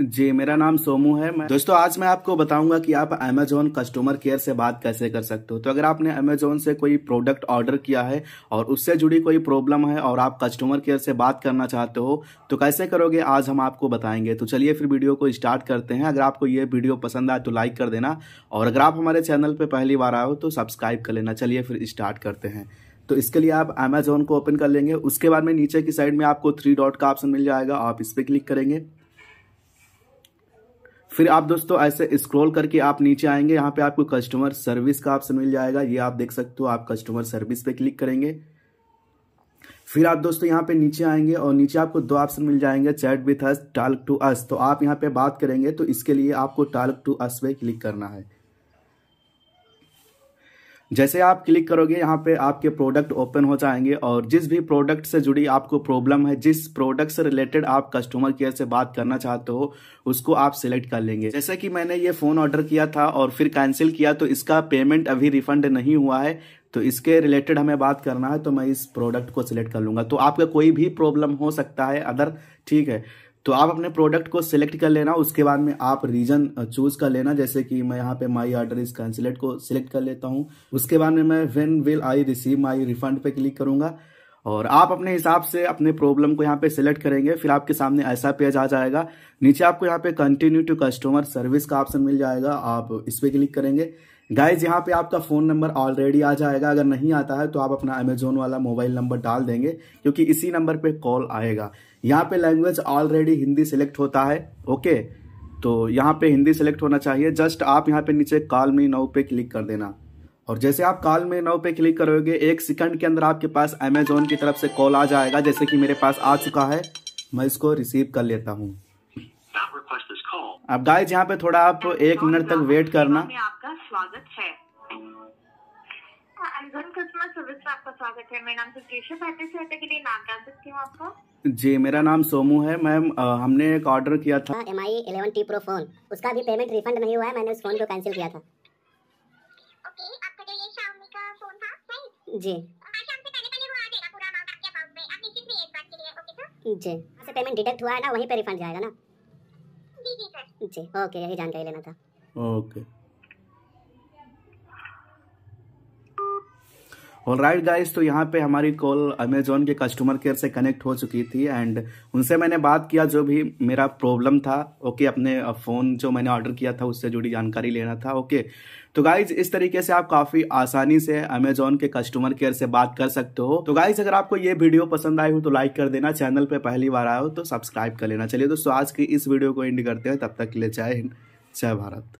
जी मेरा नाम सोमू है मैं दोस्तों आज मैं आपको बताऊंगा कि आप अमेजोन कस्टमर केयर से बात कैसे कर सकते हो तो अगर आपने अमेजोन से कोई प्रोडक्ट ऑर्डर किया है और उससे जुड़ी कोई प्रॉब्लम है और आप कस्टमर केयर से बात करना चाहते हो तो कैसे करोगे आज हम आपको बताएंगे तो चलिए फिर वीडियो को स्टार्ट करते हैं अगर आपको ये वीडियो पसंद आए तो लाइक कर देना और अगर आप हमारे चैनल पर पहली बार आए हो तो सब्सक्राइब कर लेना चलिए फिर स्टार्ट करते हैं तो इसके लिए आप अमेजोन को ओपन कर लेंगे उसके बाद में नीचे की साइड में आपको थ्री डॉट का ऑप्शन मिल जाएगा आप इस पर क्लिक करेंगे फिर आप दोस्तों ऐसे स्क्रॉल करके आप नीचे आएंगे यहाँ पे आपको कस्टमर सर्विस का ऑप्शन मिल जाएगा ये आप देख सकते हो आप कस्टमर सर्विस पे क्लिक करेंगे फिर आप दोस्तों यहाँ पे नीचे आएंगे और नीचे आपको दो ऑप्शन मिल जाएंगे चैट विथ अस टाल टू अस तो आप यहाँ पे बात करेंगे तो इसके लिए आपको टाल टू अस पे क्लिक करना है जैसे आप क्लिक करोगे यहाँ पे आपके प्रोडक्ट ओपन हो जाएंगे और जिस भी प्रोडक्ट से जुड़ी आपको प्रॉब्लम है जिस प्रोडक्ट से रिलेटेड आप कस्टमर केयर से बात करना चाहते हो उसको आप सिलेक्ट कर लेंगे जैसे कि मैंने ये फ़ोन ऑर्डर किया था और फिर कैंसिल किया तो इसका पेमेंट अभी रिफंड नहीं हुआ है तो इसके रिलेटेड हमें बात करना है तो मैं इस प्रोडक्ट को सिलेक्ट कर लूँगा तो आपका कोई भी प्रॉब्लम हो सकता है अदर ठीक है तो आप अपने प्रोडक्ट को सिलेक्ट कर लेना उसके बाद में आप रीजन चूज कर लेना जैसे कि मैं यहाँ पे माई ऑर्डर इस कैंसिलेट को सिलेक्ट कर लेता हूँ उसके बाद में मैं when will I receive my refund पे क्लिक करूंगा और आप अपने हिसाब से अपने प्रॉब्लम को यहाँ पे सिलेक्ट करेंगे फिर आपके सामने ऐसा पेज आ जाएगा नीचे आपको यहाँ पे कंटिन्यू टू कस्टमर सर्विस का ऑप्शन मिल जाएगा आप इस पर क्लिक करेंगे गाइज यहाँ पे आपका फ़ोन नंबर ऑलरेडी आ जाएगा अगर नहीं आता है तो आप अपना अमेजोन वाला मोबाइल नंबर डाल देंगे क्योंकि इसी नंबर पे कॉल आएगा यहाँ पे लैंग्वेज ऑलरेडी हिंदी सिलेक्ट होता है ओके तो यहाँ पे हिंदी सिलेक्ट होना चाहिए जस्ट आप यहाँ पे नीचे कॉल में नाउ पे क्लिक कर देना और जैसे आप कॉल में नाउ पे क्लिक करोगे एक सेकंड के अंदर आपके पास अमेजोन की तरफ से कॉल आ जाएगा जैसे कि मेरे पास आ चुका है मैं इसको रिसीव कर लेता हूँ अब गाइज यहाँ पे थोड़ा आप एक मिनट तक वेट करना स्वागत है हाँ, तो जी मेरा नाम सोमू है मैम हमने एक ऑर्डर किया था M I eleven T pro phone उसका भी पेमेंट रिफंड नहीं हुआ है मैंने उस फोन को कैंसिल किया था जी जी पेमेंट डिटेक्ट हुआ है ना वहीं पे रिफंड जाएगा ना जी जी सर जी ओके यही जानकारी लेना था ओके और राइट गाइज तो यहाँ पे हमारी कॉल अमेजोन के कस्टमर केयर से कनेक्ट हो चुकी थी एंड उनसे मैंने बात किया जो भी मेरा प्रॉब्लम था ओके अपने फ़ोन जो मैंने ऑर्डर किया था उससे जुड़ी जानकारी लेना था ओके तो गाइज इस तरीके से आप काफ़ी आसानी से अमेजोन के कस्टमर केयर से बात कर सकते हो तो गाइज अगर आपको ये वीडियो पसंद आई हो तो लाइक कर देना चैनल पर पहली बार आए हो तो सब्सक्राइब कर लेना चलिए दोस्तों आज की इस वीडियो को एंड करते हैं तब तक के लिए जय हिंद जय भारत